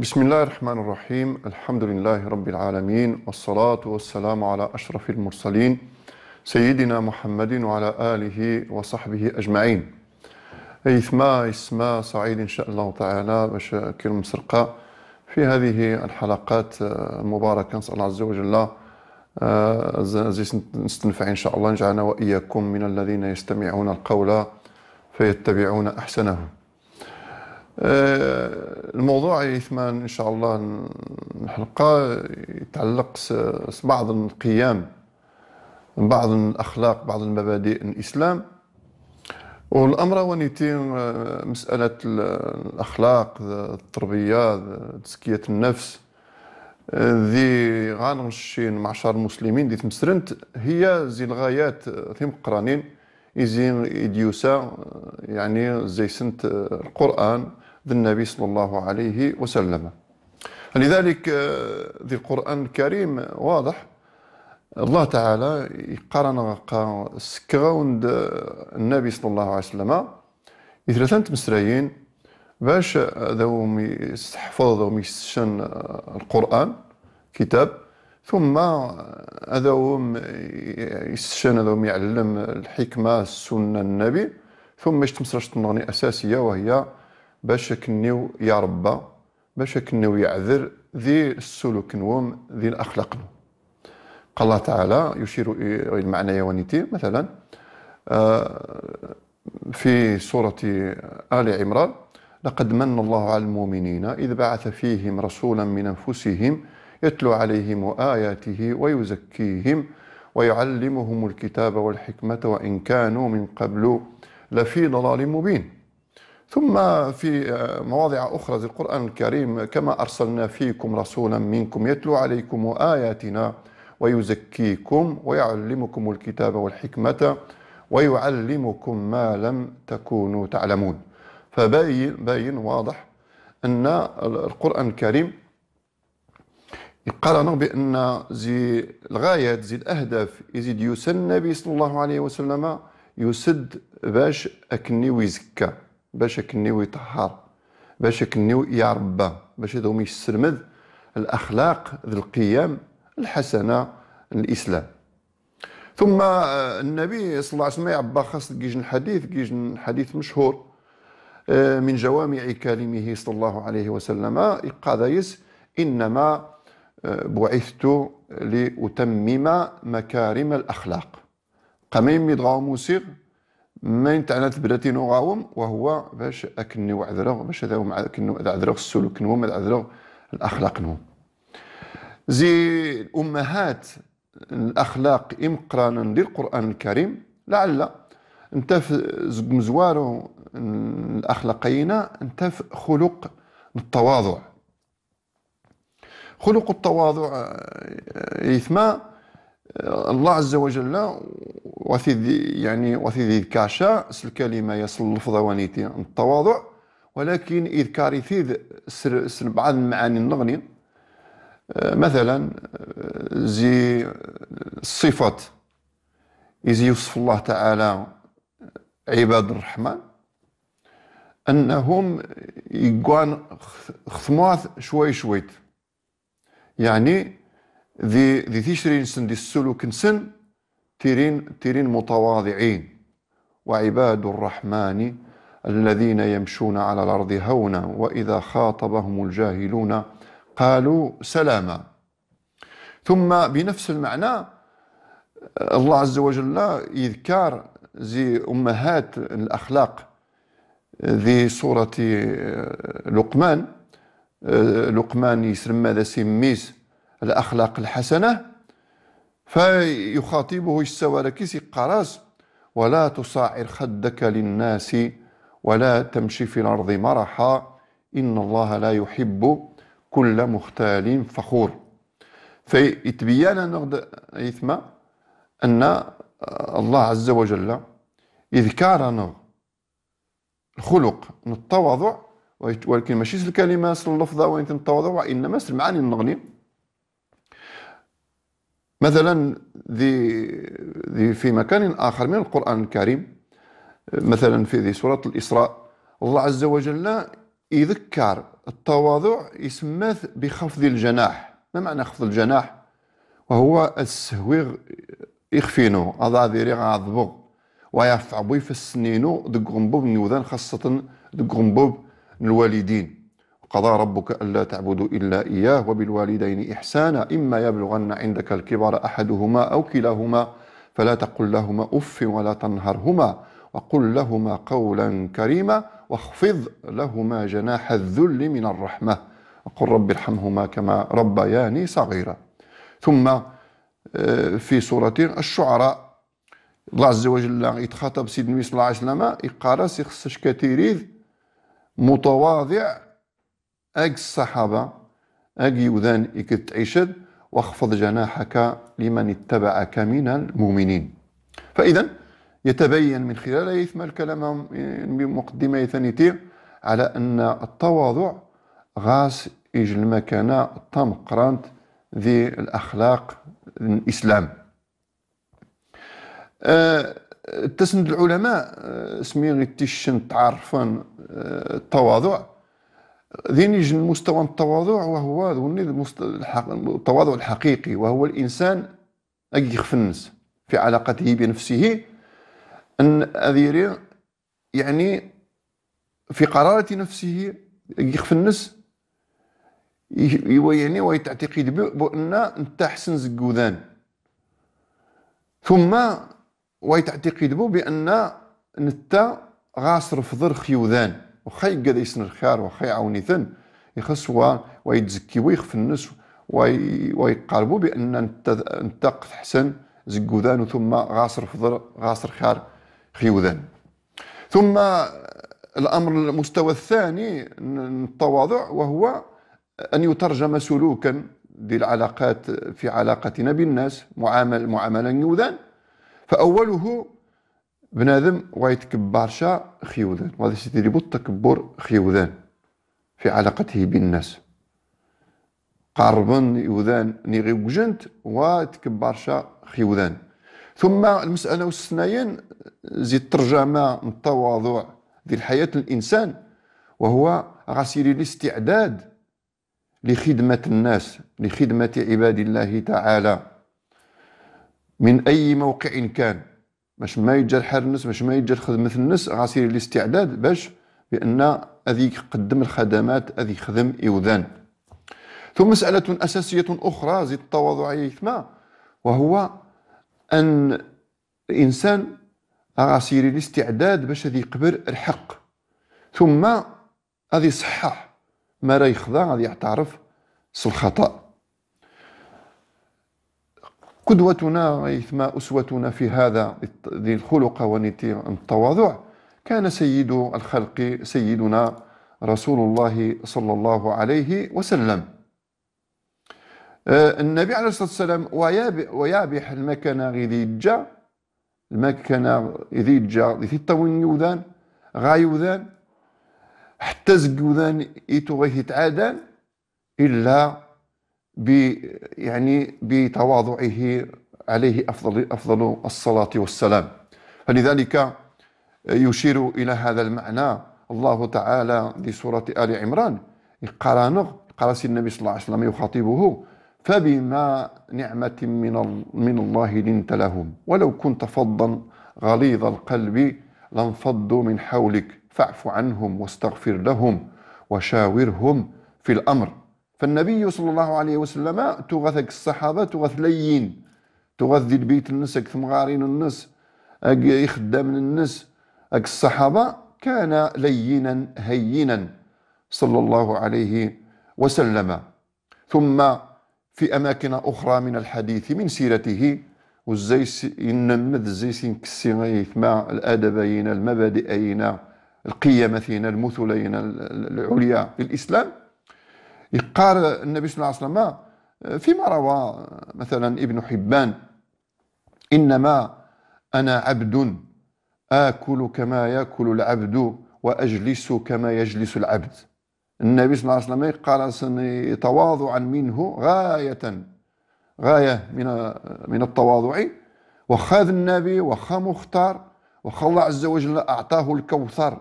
بسم الله الرحمن الرحيم الحمد لله رب العالمين والصلاة والسلام على أشرف المرسلين سيدنا محمد وعلى آله وصحبه أجمعين إثما إسما سعيد إن شاء الله تعالى باش كلمة سرقة في هذه الحلقات المباركة نسأل الله عز وجل نستنفع إن شاء الله نجعلنا وإياكم من الذين يستمعون القول فيتبعون أحسنه آه، الموضوع يثمان ان شاء الله الحلقه يتعلق ببعض القيم بعض الاخلاق بعض المبادئ الاسلام والامر ونيتي آه، مساله الاخلاق التربيه تزكيه النفس ذي غانغشين معشر المسلمين ذي تمسرنت هي زي الغايات آه، ثم قرانين يزين إديوسا يعني زي سنت القرآن بالنبي صلى الله عليه وسلم لذلك آه، ذي القرآن الكريم واضح الله تعالى يقارن سكغوند آه، النبي صلى الله عليه وسلم ثلاثة مسرايين باش ذوهم يستحفظ ذوم يستشن آه، القرآن كتاب ثم هذاهم يستشن هذاهم يعلم الحكمة السنة النبي ثم يشتمسرش تنغني أساسية وهي باش كنيو يا ربا باش كنيو يعذر ذي السلوك نوم ذي الأخلاق نوم قال الله تعالى يشير إلى المعنى يوانيتي مثلا آه، في سورة آل عمران لقد من الله على المؤمنين إذ بعث فيهم رسولا من أنفسهم يتلو عليهم آياته ويزكيهم ويعلمهم الكتاب والحكمة وإن كانوا من قبل لفي ضلال مبين ثم في آه، مواضع أخرى زي القرآن الكريم كما أرسلنا فيكم رسولا منكم يتلو عليكم آياتنا ويزكيكم ويعلمكم الكتاب والحكمة ويعلمكم ما لم تكونوا تعلمون فباين باين واضح أن القرآن الكريم يقارنوا بأن زي الغايات زي الأهداف يزيد يسن النبي صلى الله عليه وسلم يسد باش أكني ويزكى باش كنيو يطهر باش كنيو يربى باش هذا يستلمذ الاخلاق ذي القيم الحسنه الاسلام ثم آه، النبي صلى الله عليه وسلم يعبى خاص كيجن حديث كيجن حديث مشهور آه، من جوامع كلمه صلى الله عليه وسلم يس انما آه، بعثت لاتمم مكارم الاخلاق قميم مدغا موسيغ ما تعنات بلاتي نغاوم وهو باش اكني وعذرو باش هذا مع كنو عذرو السلوك نو عذرو الاخلاق نو زي الامهات الاخلاق امقرانا للقران الكريم لعل انت في مزوارو الاخلاقينا انت في خلق التواضع خلق التواضع آه، يثما آه، الله عز وجل وثيدي يعني ذي كاشا الكلمه يصل لفظه ونيتي التواضع ولكن اذ كارثي سر بعض المعاني النغني آه، مثلا آه، زي الصفات إذ يوصف الله تعالى عباد الرحمن أنهم يقوان خثموات شوي شوي يعني ذي ذي تشرين سن دي السلوك نسن تيرين تيرين متواضعين وعباد الرحمن الذين يمشون على الأرض هونا وإذا خاطبهم الجاهلون قالوا سلاما ثم بنفس المعنى الله عز وجل يذكر زي أمهات الأخلاق ذي سورة آه، لقمان آه، لقمان يسمى ذا سميس الأخلاق الحسنة فيخاطبه السواركيسي قراص ولا تصعر خدك للناس ولا تمشي في الأرض مرحا إن الله لا يحب كل مختال فخور فيتبين نغد اثما أن الله عز وجل إذكار الخلق التواضع ولكن ماشي الكلمة اللفظة وإن التواضع وإنما المعاني النغني مثلا ذي ذي في مكان آخر من القرآن الكريم مثلا في ذي سورة الإسراء الله عز وجل يذكر التواضع يسماه بخفض الجناح ما معنى خفض الجناح وهو السهويغ يخفينو ذي غاضبو ويرفع بوي في السنينو دق نيوذان خاصة دق الوالدين قضى ربك ألا تعبدوا إلا إياه وبالوالدين إحسانا إما يبلغن عندك الكبر أحدهما أو كلاهما فلا تقل لهما أف ولا تنهرهما وقل لهما قولا كريما واخفض لهما جناح الذل من الرحمة وقل رب ارحمهما كما ربياني صغيرا ثم آه، في سورة الشعراء الله عز وجل يتخاطب سيدنا النبي صلى الله عليه وسلم يقارا خصك كتيريذ متواضع أج الصحابة أج يوذان إكت عيشد واخفض جناحك لمن اتبعك من المؤمنين فإذا يتبين من خلال إثم الكلام بمقدمة ثانيتي على أن التواضع غاس إجل المكانة الطم قرانت ذي الأخلاق الإسلام أه تسند العلماء أه، سميغي تيشن تعرفن أه، التواضع ذين يجي المستوى التواضع وهو التواضع الحقيقي وهو الانسان يخفنس في علاقته بنفسه ان اذيري يعني في قرارة نفسه يخفنس يعني ويتعتقد بأن أنت حسن زكوذان ثم ويتعتقد بأن أنت غاصر فضر خيوذان واخا يقاد يسن الخير ثن يخص هو ويتزكي ويخف النس ويقربوا بان انت انت حسن زكوذان ثم غاصر فضل غاصر خير خيوذان ثم الامر المستوى الثاني التواضع وهو ان يترجم سلوكا دي العلاقات في علاقتنا بالناس معامل معامله يوذان فاوله بنادم كبارشا خيوذان وهذا يجلب التكبر خيوذان في علاقته بالناس قربا يوذان نيغي وجنت وتكبرش خيوذان ثم المسألة والسنين زيد ترجمة من التواضع ذي الحياة الإنسان وهو غسير الاستعداد لخدمة الناس لخدمة عباد الله تعالى من أي موقع كان باش ما يتجا النس باش ما يجي الخدمة النس غاسير الاستعداد باش بأن أذي يقدم الخدمات أذي يخدم يوذان ثم مسألة أساسية أخرى زي التواضع يثما وهو أن الإنسان غاسير الاستعداد باش أذي يقبر الحق ثم أذي يصحح ما راه يخضع غادي يعترف الخطأ قدوتنا إثما أسوتنا في هذا ذي الخلق والتواضع كان سيد الخلق سيدنا رسول الله صلى الله عليه وسلم آه، النبي عليه الصلاة والسلام ويابح المكان غذي جا المكان غذي جا ذي الطوين يوذان غايوذان حتى زقوذان إتو غيث تعادان إلا بي يعني بتواضعه عليه افضل افضل الصلاه والسلام فلذلك يشير الى هذا المعنى الله تعالى في سوره ال عمران قرانه قال النبي صلى الله عليه وسلم يخاطبه فبما نعمة من من الله لنت لهم ولو كنت فظا غليظ القلب لانفضوا من حولك فاعف عنهم واستغفر لهم وشاورهم في الأمر فالنبي صلى الله عليه وسلم تغثك الصحابة تغث لين تغث البيت الناس اك غارين الناس يخدم الناس اك الصحابة كان لينا هينا صلى الله عليه وسلم ثم في أماكن أخرى من الحديث من سيرته والزيس ينمذ الزيس ينكسي مع الأدبين المبادئين القيمتين المثلين العليا للإسلام يقار النبي صلى الله عليه وسلم آه، فيما روى آه، مثلا ابن حبان إنما أنا عبد آكل كما يأكل العبد وأجلس كما يجلس العبد النبي صلى الله عليه وسلم قال تواضعا منه غاية غاية من آه، من التواضع وخذ النبي وخا مختار وخا الله عز وجل أعطاه الكوثر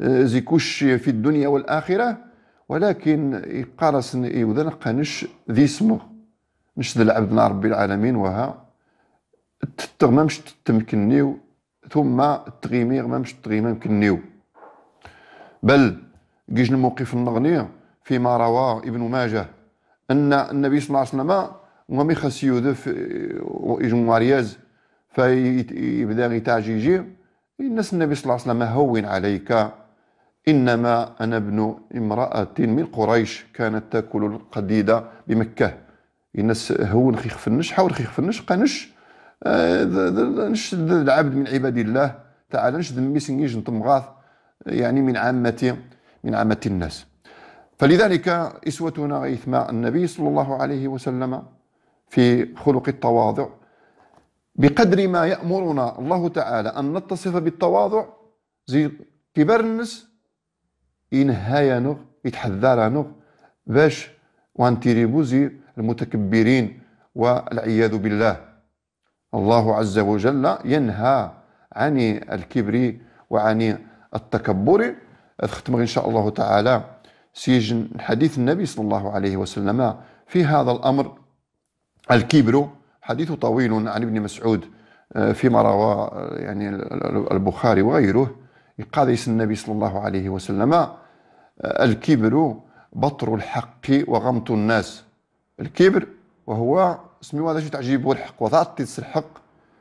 زي كوش في الدنيا والآخرة ولكن يقارس يوذا إيه، نلقى نش ذي سمو نشد العبد نار ربي العالمين وها تتغممش مش تتمكنيو ثم تغيمي ممش مش تغيمي مكنيو بل جيش الموقف النغنية فيما رواه ابن ماجه ان النبي صلى الله عليه وسلم وما يخص يوذف ويجمع رياز فيبدا يتعجيجي الناس النبي صلى الله عليه وسلم هون عليك إنما أنا ابن امرأة من قريش كانت تأكل القديدة بمكة الناس هو نخيخ في النش حاول خيخ في النش قنش نش آه، العبد من عباد الله تعالى نش ذمي سنجيج نطمغاث آه، يعني من عامة من عامة الناس فلذلك إسوتنا غيثما النبي صلى الله عليه وسلم في خلق التواضع بقدر ما يأمرنا الله تعالى أن نتصف بالتواضع زي كبار الناس ينهايا نغ يتحذر نغ باش وانتريبوزي المتكبرين والعياذ بالله الله عز وجل ينهى عن الكبر وعن التكبر اختم إن شاء الله تعالى سجن حديث النبي صلى الله عليه وسلم في هذا الأمر الكبر حديث طويل عن ابن مسعود آه، فيما روى آه، يعني البخاري وغيره يقاديس النبي صلى الله عليه وسلم آه، الكبر بطر الحق وغمط الناس الكبر وهو سميو هذا تعجيب الحق وضعت الحق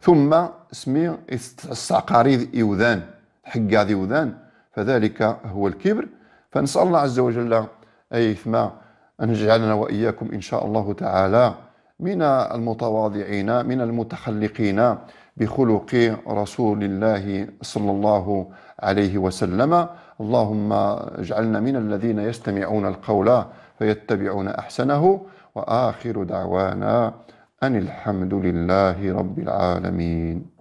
ثم سمي السعقاري يوذان حق هذا يوذان فذلك هو الكبر فنسأل الله عز وجل أيثما أن يجعلنا وإياكم إن شاء الله تعالى من المتواضعين من المتخلقين بخلق رسول الله صلى الله عليه وسلم اللهم اجعلنا من الذين يستمعون القول فيتبعون احسنه واخر دعوانا ان الحمد لله رب العالمين